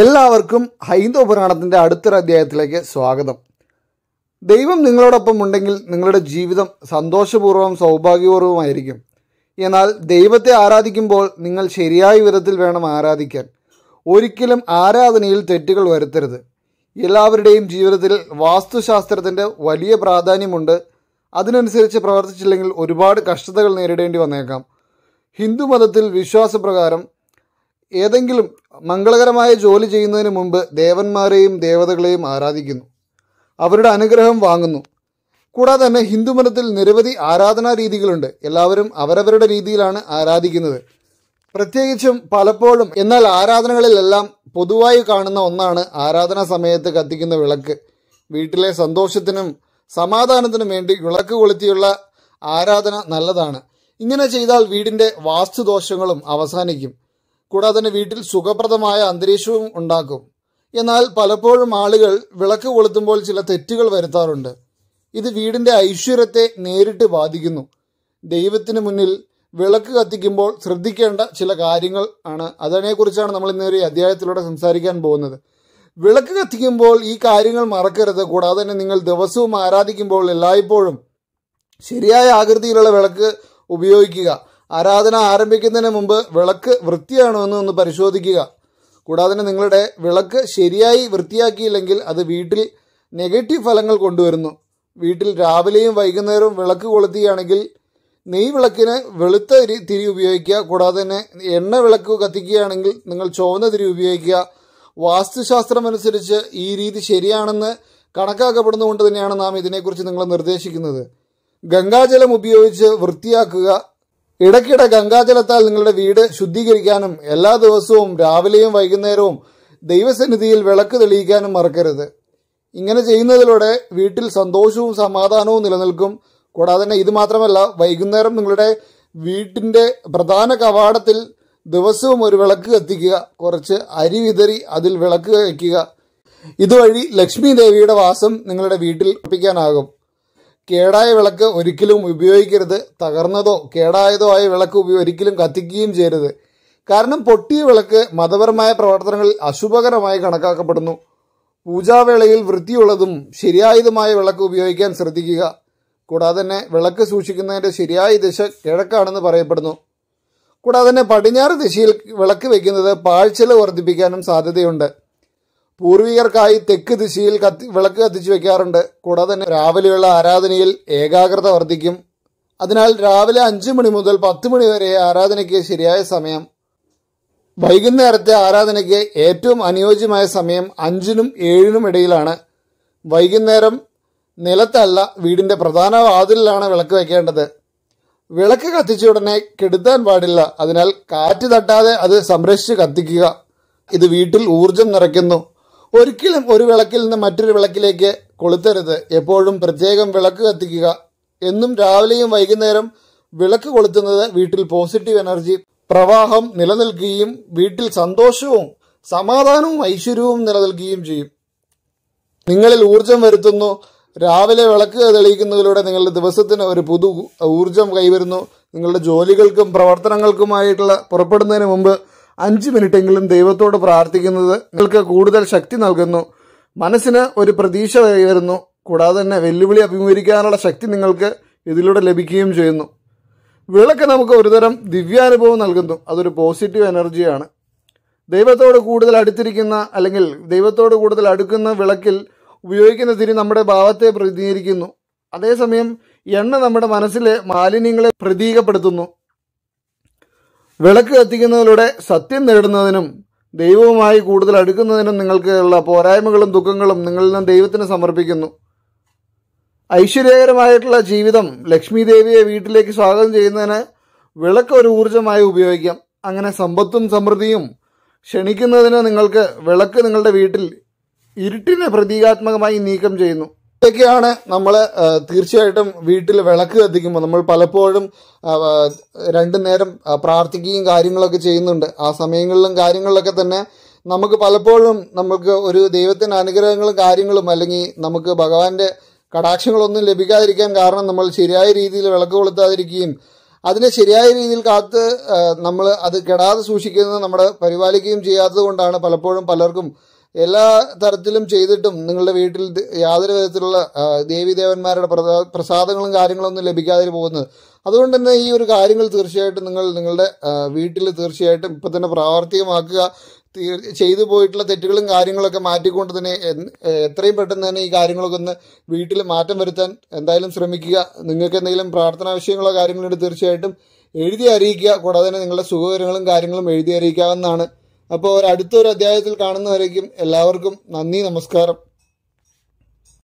എല്ലാവർക്കും ഹൈന്ദവ പുരാണത്തിൻ്റെ അടുത്തൊരു അധ്യായത്തിലേക്ക് സ്വാഗതം ദൈവം നിങ്ങളോടൊപ്പം ഉണ്ടെങ്കിൽ നിങ്ങളുടെ ജീവിതം സന്തോഷപൂർവ്വം സൗഭാഗ്യപൂർവ്വമായിരിക്കും എന്നാൽ ദൈവത്തെ ആരാധിക്കുമ്പോൾ നിങ്ങൾ ശരിയായ വിധത്തിൽ വേണം ആരാധിക്കാൻ ഒരിക്കലും ആരാധനയിൽ തെറ്റുകൾ വരുത്തരുത് എല്ലാവരുടെയും ജീവിതത്തിൽ വാസ്തുശാസ്ത്രത്തിൻ്റെ വലിയ പ്രാധാന്യമുണ്ട് അതിനനുസരിച്ച് പ്രവർത്തിച്ചില്ലെങ്കിൽ ഒരുപാട് കഷ്ടതകൾ നേരിടേണ്ടി വന്നേക്കാം ഹിന്ദു മതത്തിൽ വിശ്വാസപ്രകാരം ഏതെങ്കിലും മംഗളകരമായ ജോലി ചെയ്യുന്നതിന് മുമ്പ് ദേവന്മാരെയും ദേവതകളെയും ആരാധിക്കുന്നു അവരുടെ അനുഗ്രഹം വാങ്ങുന്നു കൂടാതെ തന്നെ ഹിന്ദുമതത്തിൽ നിരവധി ആരാധനാ രീതികളുണ്ട് എല്ലാവരും അവരവരുടെ രീതിയിലാണ് ആരാധിക്കുന്നത് പ്രത്യേകിച്ചും പലപ്പോഴും എന്നാൽ ആരാധനകളിലെല്ലാം പൊതുവായി കാണുന്ന ഒന്നാണ് ആരാധനാ സമയത്ത് കത്തിക്കുന്ന വിളക്ക് വീട്ടിലെ സന്തോഷത്തിനും സമാധാനത്തിനും വേണ്ടി വിളക്ക് കൊളുത്തിയുള്ള ആരാധന നല്ലതാണ് ഇങ്ങനെ ചെയ്താൽ വീടിൻ്റെ വാസ്തുദോഷങ്ങളും അവസാനിക്കും കൂടാതെ തന്നെ വീട്ടിൽ സുഖപ്രദമായ അന്തരീക്ഷവും ഉണ്ടാക്കും എന്നാൽ പലപ്പോഴും ആളുകൾ വിളക്ക് കൊളുത്തുമ്പോൾ ചില തെറ്റുകൾ വരുത്താറുണ്ട് ഇത് വീടിൻ്റെ ഐശ്വര്യത്തെ നേരിട്ട് ബാധിക്കുന്നു ദൈവത്തിന് മുന്നിൽ വിളക്ക് കത്തിക്കുമ്പോൾ ശ്രദ്ധിക്കേണ്ട ചില കാര്യങ്ങൾ ആണ് അതിനെക്കുറിച്ചാണ് നമ്മൾ ഇന്നൊരു അധ്യായത്തിലൂടെ സംസാരിക്കാൻ പോകുന്നത് വിളക്ക് കത്തിക്കുമ്പോൾ ഈ കാര്യങ്ങൾ മറക്കരുത് കൂടാതെ തന്നെ നിങ്ങൾ ദിവസവും ആരാധിക്കുമ്പോൾ എല്ലായ്പ്പോഴും ശരിയായ ആകൃതിയിലുള്ള വിളക്ക് ഉപയോഗിക്കുക ആരാധന ആരംഭിക്കുന്നതിന് മുമ്പ് വിളക്ക് വൃത്തിയാണോ എന്ന് ഒന്ന് പരിശോധിക്കുക കൂടാതെ നിങ്ങളുടെ വിളക്ക് ശരിയായി വൃത്തിയാക്കിയില്ലെങ്കിൽ അത് വീട്ടിൽ നെഗറ്റീവ് ഫലങ്ങൾ കൊണ്ടുവരുന്നു വീട്ടിൽ രാവിലെയും വൈകുന്നേരവും വിളക്ക് കൊളുത്തുകയാണെങ്കിൽ നെയ് വിളക്കിന് വെളുത്ത തിരി ഉപയോഗിക്കുക കൂടാതെ തന്നെ എണ്ണ വിളക്ക് കത്തിക്കുകയാണെങ്കിൽ നിങ്ങൾ ചുവന്ന തിരി ഉപയോഗിക്കുക വാസ്തുശാസ്ത്രമനുസരിച്ച് ഈ രീതി ശരിയാണെന്ന് കണക്കാക്കപ്പെടുന്നതുകൊണ്ട് തന്നെയാണ് നാം ഇതിനെക്കുറിച്ച് നിങ്ങളെ നിർദ്ദേശിക്കുന്നത് ഗംഗാജലം ഉപയോഗിച്ച് വൃത്തിയാക്കുക ഇടയ്ക്കിടെ ഗംഗാജലത്താൽ നിങ്ങളുടെ വീട് ശുദ്ധീകരിക്കാനും എല്ലാ ദിവസവും രാവിലെയും വൈകുന്നേരവും ദൈവസന്നിധിയിൽ വിളക്ക് തെളിയിക്കാനും മറക്കരുത് ഇങ്ങനെ ചെയ്യുന്നതിലൂടെ വീട്ടിൽ സന്തോഷവും സമാധാനവും നിലനിൽക്കും കൂടാതെ തന്നെ ഇത് മാത്രമല്ല വൈകുന്നേരം നിങ്ങളുടെ വീട്ടിൻ്റെ പ്രധാന കവാടത്തിൽ ദിവസവും ഒരു വിളക്ക് കത്തിക്കുക കുറച്ച് അരി വിതറി അതിൽ വിളക്ക് വയ്ക്കുക ഇതുവഴി ലക്ഷ്മി ദേവിയുടെ വാസം നിങ്ങളുടെ വീട്ടിൽ ഉറപ്പിക്കാനാകും കേടായ വിളക്ക് ഒരിക്കലും ഉപയോഗിക്കരുത് തകർന്നതോ കേടായതോ ആയ വിളക്ക് ഒരിക്കലും കത്തിക്കുകയും ചെയ്യരുത് കാരണം പൊട്ടിയ വിളക്ക് മതപരമായ പ്രവർത്തനങ്ങളിൽ അശുഭകരമായി കണക്കാക്കപ്പെടുന്നു പൂജാവേളയിൽ വൃത്തിയുള്ളതും ശരിയായതുമായ വിളക്ക് ഉപയോഗിക്കാൻ ശ്രദ്ധിക്കുക കൂടാതെ തന്നെ വിളക്ക് സൂക്ഷിക്കുന്നതിൻ്റെ ശരിയായ ദിശ കിഴക്കാണെന്ന് പറയപ്പെടുന്നു കൂടാതെ തന്നെ പടിഞ്ഞാറ് ദിശയിൽ വിളക്ക് വയ്ക്കുന്നത് പാഴ്ചല വർദ്ധിപ്പിക്കാനും സാധ്യതയുണ്ട് പൂർവികർക്കായി തെക്ക് ദിശയിൽ കത്തി വിളക്ക് കത്തിച്ചു വെക്കാറുണ്ട് കൂടാതെ തന്നെ രാവിലെയുള്ള ആരാധനയിൽ ഏകാഗ്രത വർദ്ധിക്കും അതിനാൽ രാവിലെ അഞ്ചു മണി മുതൽ പത്ത് മണി വരെ ആരാധനയ്ക്ക് ശരിയായ സമയം വൈകുന്നേരത്തെ ആരാധനയ്ക്ക് ഏറ്റവും അനുയോജ്യമായ സമയം അഞ്ചിനും ഏഴിനും ഇടയിലാണ് വൈകുന്നേരം നിലത്തല്ല വീടിൻ്റെ പ്രധാന വാതിലിലാണ് വിളക്ക് വയ്ക്കേണ്ടത് വിളക്ക് കത്തിച്ച ഉടനെ കെടുത്താൻ പാടില്ല അതിനാൽ കാറ്റ് തട്ടാതെ അത് സംരക്ഷിച്ച് കത്തിക്കുക ഇത് വീട്ടിൽ ഊർജം നിറയ്ക്കുന്നു ഒരിക്കലും ഒരു വിളക്കിൽ നിന്ന് മറ്റൊരു വിളക്കിലേക്ക് കൊളുത്തരുത് എപ്പോഴും പ്രത്യേകം വിളക്ക് കത്തിക്കുക എന്നും രാവിലെയും വൈകുന്നേരം വിളക്ക് കൊളുത്തുന്നത് വീട്ടിൽ പോസിറ്റീവ് എനർജി പ്രവാഹം നിലനിൽക്കുകയും വീട്ടിൽ സന്തോഷവും സമാധാനവും ഐശ്വര്യവും നിലനിൽക്കുകയും ചെയ്യും നിങ്ങളിൽ ഊർജം വരുത്തുന്നു രാവിലെ വിളക്ക് തെളിയിക്കുന്നതിലൂടെ നിങ്ങളുടെ ദിവസത്തിന് ഒരു പുതു ഊർജം കൈവരുന്നു നിങ്ങളുടെ ജോലികൾക്കും പ്രവർത്തനങ്ങൾക്കുമായിട്ടുള്ള പുറപ്പെടുന്നതിന് മുമ്പ് അഞ്ച് മിനിറ്റെങ്കിലും ദൈവത്തോട് പ്രാർത്ഥിക്കുന്നത് നിങ്ങൾക്ക് കൂടുതൽ ശക്തി നൽകുന്നു മനസ്സിന് ഒരു പ്രതീക്ഷ കൈവരുന്നു കൂടാതെ തന്നെ വെല്ലുവിളി അഭിമുഖീകരിക്കാനുള്ള ശക്തി നിങ്ങൾക്ക് ഇതിലൂടെ ലഭിക്കുകയും ചെയ്യുന്നു വിളക്ക് നമുക്ക് ഒരുതരം ദിവ്യാനുഭവം നൽകുന്നു അതൊരു പോസിറ്റീവ് എനർജിയാണ് ദൈവത്തോട് കൂടുതൽ അടുത്തിരിക്കുന്ന അല്ലെങ്കിൽ ദൈവത്തോട് കൂടുതൽ അടുക്കുന്ന വിളക്കിൽ ഉപയോഗിക്കുന്ന തിരി നമ്മുടെ ഭാവത്തെ പ്രതിനിധീകരിക്കുന്നു അതേസമയം എണ്ണ നമ്മുടെ മനസ്സിലെ മാലിന്യങ്ങളെ പ്രതീകപ്പെടുത്തുന്നു വിളക്ക് കത്തിക്കുന്നതിലൂടെ സത്യം നേടുന്നതിനും ദൈവവുമായി കൂടുതൽ അടുക്കുന്നതിനും നിങ്ങൾക്ക് ഉള്ള പോരായ്മകളും ദുഃഖങ്ങളും നിങ്ങളിൽ നിന്ന് ദൈവത്തിന് സമർപ്പിക്കുന്നു ഐശ്വര്യകരമായിട്ടുള്ള ജീവിതം ലക്ഷ്മി ദേവിയെ വീട്ടിലേക്ക് സ്വാഗതം ചെയ്യുന്നതിന് വിളക്ക് ഒരു ഊർജ്ജമായി ഉപയോഗിക്കാം അങ്ങനെ സമ്പത്തും സമൃദ്ധിയും ക്ഷണിക്കുന്നതിന് നിങ്ങൾക്ക് വിളക്ക് നിങ്ങളുടെ വീട്ടിൽ ഇരുട്ടിനെ പ്രതീകാത്മകമായി നീക്കം ചെയ്യുന്നു ഇതൊക്കെയാണ് നമ്മൾ തീർച്ചയായിട്ടും വീട്ടിൽ വിളക്ക് കത്തിക്കുമ്പോൾ നമ്മൾ പലപ്പോഴും രണ്ടു നേരം പ്രാർത്ഥിക്കുകയും കാര്യങ്ങളൊക്കെ ചെയ്യുന്നുണ്ട് ആ സമയങ്ങളിലും കാര്യങ്ങളിലൊക്കെ തന്നെ നമുക്ക് പലപ്പോഴും നമുക്ക് ഒരു ദൈവത്തിൻ്റെ അനുഗ്രഹങ്ങളും കാര്യങ്ങളും അല്ലെങ്കിൽ നമുക്ക് ഭഗവാന്റെ കടാക്ഷങ്ങളൊന്നും ലഭിക്കാതിരിക്കാൻ കാരണം നമ്മൾ ശരിയായ രീതിയിൽ വിളക്ക് കൊളുത്താതിരിക്കുകയും അതിനെ ശരിയായ രീതിയിൽ കാത്ത് നമ്മൾ അത് കെടാതെ സൂക്ഷിക്കുന്നത് നമ്മുടെ പരിപാലിക്കുകയും ചെയ്യാത്തത് കൊണ്ടാണ് പലപ്പോഴും പലർക്കും എല്ലാ തരത്തിലും ചെയ്തിട്ടും നിങ്ങളുടെ വീട്ടിൽ യാതൊരു വിധത്തിലുള്ള ദേവീദേവന്മാരുടെ പ്രസാദങ്ങളും ഒന്നും ലഭിക്കാതെ പോകുന്നത് അതുകൊണ്ട് തന്നെ ഈ ഒരു കാര്യങ്ങൾ തീർച്ചയായിട്ടും നിങ്ങൾ നിങ്ങളുടെ വീട്ടിൽ തീർച്ചയായിട്ടും ഇപ്പം തന്നെ പ്രാവർത്തികമാക്കുക ചെയ്തു പോയിട്ടുള്ള തെറ്റുകളും കാര്യങ്ങളൊക്കെ മാറ്റിക്കൊണ്ട് തന്നെ എത്രയും പെട്ടെന്ന് തന്നെ ഈ കാര്യങ്ങളൊക്കെ ഒന്ന് വീട്ടിൽ മാറ്റം വരുത്താൻ എന്തായാലും ശ്രമിക്കുക നിങ്ങൾക്ക് എന്തെങ്കിലും പ്രാർത്ഥനാ വിഷയങ്ങളോ കാര്യങ്ങളുണ്ട് തീർച്ചയായിട്ടും എഴുതി അറിയിക്കുക കൂടാതെ തന്നെ നിങ്ങളുടെ സുഖവിവരങ്ങളും കാര്യങ്ങളും എഴുതി അറിയിക്കാവുന്നതാണ് അപ്പോൾ അടുത്തൊരു അധ്യായത്തിൽ കാണുന്നവരേക്കും എല്ലാവർക്കും നന്ദി നമസ്കാരം